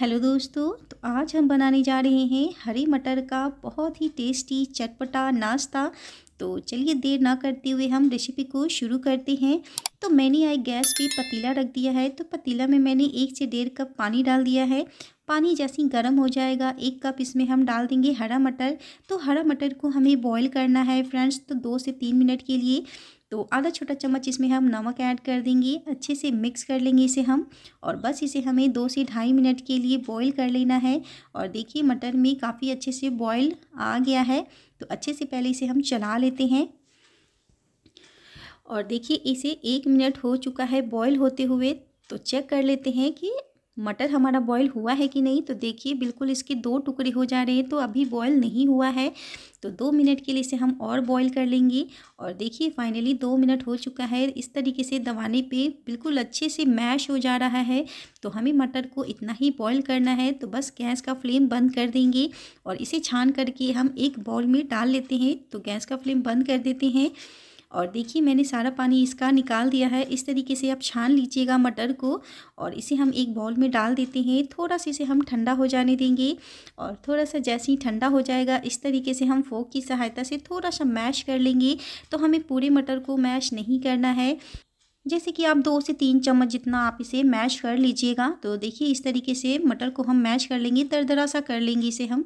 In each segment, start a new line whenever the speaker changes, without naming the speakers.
hello दोस्तों तो आज हम बनाने जा रहे हैं हरी मटर का बहुत ही टेस्टी चटपटा नाश्ता तो चलिए देर ना करते हुए हम रेसिपी को शुरू करते हैं तो मैंने आई गैस पे पतीला रख दिया है तो पतीला में मैंने एक से डेढ़ कप पानी डाल दिया है पानी जैसे ही गर्म हो जाएगा एक कप इसमें हम डाल देंगे हरा मटर तो हरा मटर को हमें बॉईल करना है फ्रेंड्स तो दो से तीन मिनट के लिए तो आधा छोटा चम्मच इसमें हम नमक ऐड कर देंगे अच्छे से मिक्स कर लेंगे इसे हम और बस इसे हमें दो से ढाई मिनट के लिए बॉईल कर लेना है और देखिए मटर में काफ़ी अच्छे से बॉयल आ गया है तो अच्छे से पहले इसे हम चला लेते हैं और देखिए इसे एक मिनट हो चुका है बॉयल होते हुए तो चेक कर लेते हैं कि मटर हमारा बॉईल हुआ है कि नहीं तो देखिए बिल्कुल इसके दो टुकड़े हो जा रहे हैं तो अभी बॉईल नहीं हुआ है तो दो मिनट के लिए इसे हम और बॉईल कर लेंगे और देखिए फाइनली दो मिनट हो चुका है इस तरीके से दबाने पे बिल्कुल अच्छे से मैश हो जा रहा है तो हमें मटर को इतना ही बॉईल करना है तो बस गैस का फ्लेम बंद कर देंगे और इसे छान करके हम एक बॉल में डाल लेते हैं तो गैस का फ्लेम बंद कर देते हैं और देखिए मैंने सारा पानी इसका निकाल दिया है इस तरीके से आप छान लीजिएगा मटर को और इसे हम एक बॉल में डाल देते हैं थोड़ा सा इसे हम ठंडा हो जाने देंगे और थोड़ा सा जैसे ही ठंडा हो जाएगा इस तरीके से हम फोक की सहायता से थोड़ा सा मैश कर लेंगे तो हमें पूरे मटर को मैश नहीं करना है जैसे कि आप दो से तीन चम्मच जितना आप इसे मैश कर लीजिएगा तो देखिए इस तरीके से मटर को हम मैश कर लेंगे दरदरा सा कर लेंगे इसे हम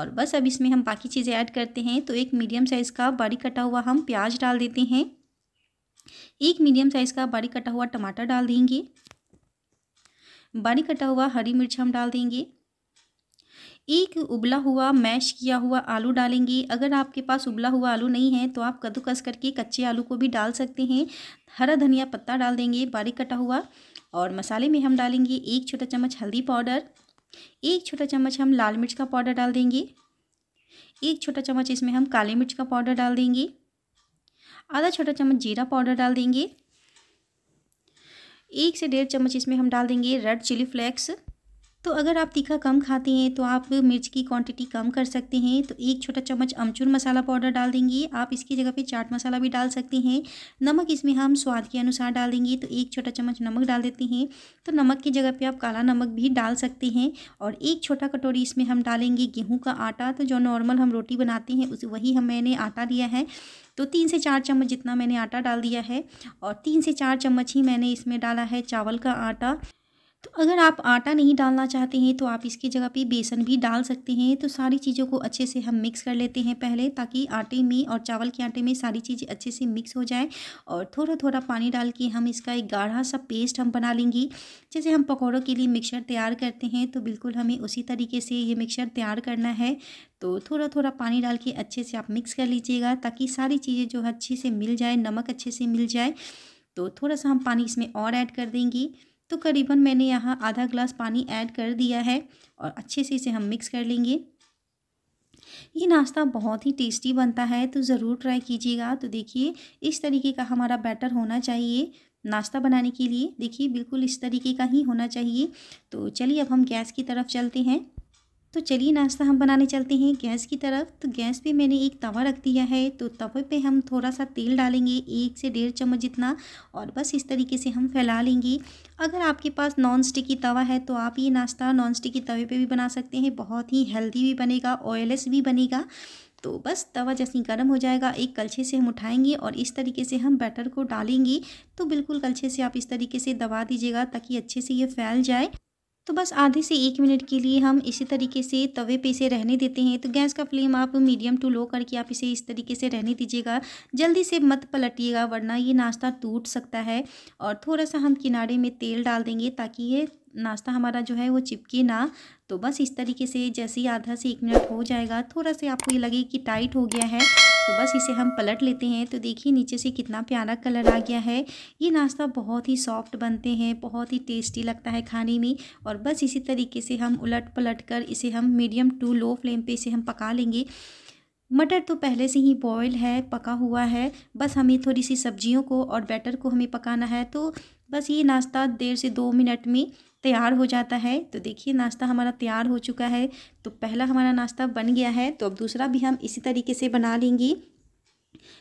और बस अब इसमें हम बाकी चीज़ें ऐड करते हैं तो एक मीडियम साइज़ का बारीक कटा हुआ हम प्याज डाल देते हैं एक मीडियम साइज़ का बारीक कटा हुआ टमाटर डाल देंगे बारीक कटा हुआ हरी मिर्च हम डाल देंगे एक उबला हुआ मैश किया हुआ आलू डालेंगे अगर आपके पास उबला हुआ आलू नहीं है तो आप कद्दूकस करके कच्चे आलू को भी डाल सकते हैं हरा धनिया पत्ता डाल देंगे बारीक कटा हुआ और मसाले में हम डालेंगे एक छोटा चम्मच हल्दी पाउडर एक छोटा चम्मच हम लाल मिर्च का पाउडर डाल देंगे एक छोटा चम्मच इसमें हम काली मिर्च का पाउडर डाल देंगे आधा छोटा चम्मच जीरा पाउडर डाल देंगे एक से डेढ़ चम्मच इसमें हम डाल देंगे रेड चिली फ्लेक्स तो अगर आप तीखा कम खाते हैं तो आप मिर्च की क्वांटिटी कम कर सकते हैं तो एक छोटा चम्मच अमचूर मसाला पाउडर डाल देंगे आप इसकी जगह पे चाट मसाला भी डाल सकते हैं नमक इसमें हम स्वाद के अनुसार डाल देंगे तो एक छोटा चम्मच नमक डाल देते हैं तो नमक की जगह पे आप काला नमक भी डाल सकते हैं और एक छोटा कटोरी इसमें हम डालेंगे गेहूँ का आटा तो जो नॉर्मल हम रोटी बनाते हैं उस वही हम मैंने आटा दिया है तो तीन से चार चम्मच जितना मैंने आटा डाल दिया है और तीन से चार चम्मच ही मैंने इसमें डाला है चावल का आटा तो अगर आप आटा नहीं डालना चाहते हैं तो आप इसकी जगह पे बेसन भी डाल सकते हैं तो सारी चीज़ों को अच्छे से हम मिक्स कर लेते हैं पहले ताकि आटे में और चावल के आटे में सारी चीज़ें अच्छे से मिक्स हो जाए और थोड़ा थोड़ा पानी डाल के हम इसका एक गाढ़ा सा पेस्ट हम बना लेंगे जैसे हम पकौड़ों के लिए मिक्सर तैयार करते हैं तो बिल्कुल हमें उसी तरीके से ये मिक्सर तैयार करना है तो थोड़ा थोड़ा पानी डाल के अच्छे से आप मिक्स कर लीजिएगा ताकि सारी चीज़ें जो अच्छे से मिल जाए नमक अच्छे से मिल जाए तो थोड़ा सा हम पानी इसमें और ऐड कर देंगे तो करीबन मैंने यहाँ आधा ग्लास पानी ऐड कर दिया है और अच्छे से इसे हम मिक्स कर लेंगे ये नाश्ता बहुत ही टेस्टी बनता है तो ज़रूर ट्राई कीजिएगा तो देखिए इस तरीके का हमारा बैटर होना चाहिए नाश्ता बनाने के लिए देखिए बिल्कुल इस तरीके का ही होना चाहिए तो चलिए अब हम गैस की तरफ चलते हैं तो चलिए नाश्ता हम बनाने चलते हैं गैस की तरफ तो गैस पे मैंने एक तवा रख दिया है तो तवे पे हम थोड़ा सा तेल डालेंगे एक से डेढ़ चम्मच जितना और बस इस तरीके से हम फैला लेंगे अगर आपके पास नॉन स्टिकी तवा है तो आप ये नाश्ता नॉन स्टिकी तवे पे भी बना सकते हैं बहुत ही हेल्दी भी बनेगा ऑयलेस भी बनेगा तो बस तवा जैसे ही गर्म हो जाएगा एक कलछे से हम उठाएंगे और इस तरीके से हम बैटर को डालेंगे तो बिल्कुल कलछे से आप इस तरीके से दबा दीजिएगा ताकि अच्छे से ये फैल जाए तो बस आधे से एक मिनट के लिए हम इसी तरीके से तवे पे इसे रहने देते हैं तो गैस का फ्लेम आप मीडियम टू लो करके आप इसे इस तरीके से रहने दीजिएगा जल्दी से मत पलटिएगा वरना ये नाश्ता टूट सकता है और थोड़ा सा हम किनारे में तेल डाल देंगे ताकि ये नाश्ता हमारा जो है वो चिपके ना तो बस इस तरीके से जैसे ही आधा से एक मिनट हो जाएगा थोड़ा सा आपको ये लगे कि टाइट हो गया है तो बस इसे हम पलट लेते हैं तो देखिए नीचे से कितना प्यारा कलर आ गया है ये नाश्ता बहुत ही सॉफ्ट बनते हैं बहुत ही टेस्टी लगता है खाने में और बस इसी तरीके से हम उलट पलट कर इसे हम मीडियम टू लो फ्लेम पे इसे हम पका लेंगे मटर तो पहले से ही बॉयल है पका हुआ है बस हमें थोड़ी सी सब्जियों को और बैटर को हमें पकाना है तो बस ये नाश्ता देर से दो मिनट में तैयार हो जाता है तो देखिए नाश्ता हमारा तैयार हो चुका है तो पहला हमारा नाश्ता बन गया है तो अब दूसरा भी हम इसी तरीके से बना लेंगी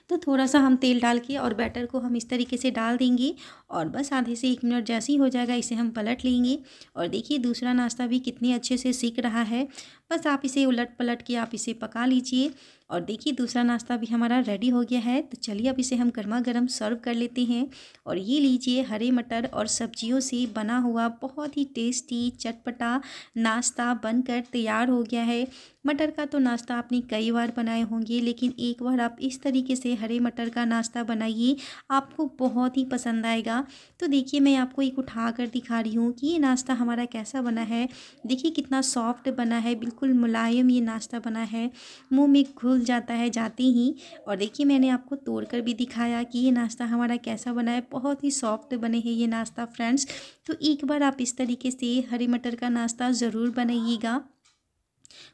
तो थोड़ा सा हम तेल डाल के और बैटर को हम इस तरीके से डाल देंगे और बस आधे से एक मिनट जैसे ही हो जाएगा इसे हम पलट लेंगे और देखिए दूसरा नाश्ता भी कितने अच्छे से सीख रहा है बस आप इसे उलट पलट के आप इसे पका लीजिए और देखिए दूसरा नाश्ता भी हमारा रेडी हो गया है तो चलिए अब इसे हम गर्मा गर्म सर्व कर लेते हैं और ये लीजिए हरे मटर और सब्जियों से बना हुआ बहुत ही टेस्टी चटपटा नाश्ता बनकर तैयार हो गया है मटर का तो नाश्ता आपने कई बार बनाए होंगे लेकिन एक बार आप इस तरीके से हरे मटर का नाश्ता बनाइए आपको बहुत ही पसंद आएगा नाश्ता तो देखिए मैं आपको एक उठा कर दिखा रही हूँ कि ये नाश्ता हमारा कैसा बना है देखिए कितना सॉफ्ट बना है बिल्कुल मुलायम ये नाश्ता बना है मुँह में घुल जाता है जाते ही और देखिए मैंने आपको तोड़ कर भी दिखाया कि ये नाश्ता हमारा कैसा बना है बहुत ही सॉफ्ट बने हैं ये नाश्ता फ्रेंड्स तो एक बार आप इस तरीके से हरी मटर का नाश्ता ज़रूर बनाइएगा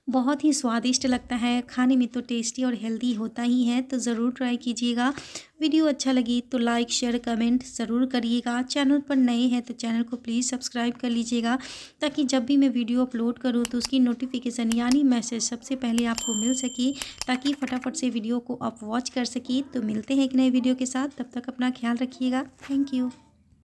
बहुत ही स्वादिष्ट लगता है खाने में तो टेस्टी और हेल्दी होता ही है तो ज़रूर ट्राई कीजिएगा वीडियो अच्छा लगी तो लाइक शेयर कमेंट ज़रूर करिएगा चैनल पर नए हैं तो चैनल को प्लीज़ सब्सक्राइब कर लीजिएगा ताकि जब भी मैं वीडियो अपलोड करूँ तो उसकी नोटिफिकेशन यानी मैसेज सबसे पहले आपको मिल सके ताकि फटाफट से वीडियो को आप वॉच कर सकें तो मिलते हैं एक नए वीडियो के साथ तब तक अपना ख्याल रखिएगा थैंक यू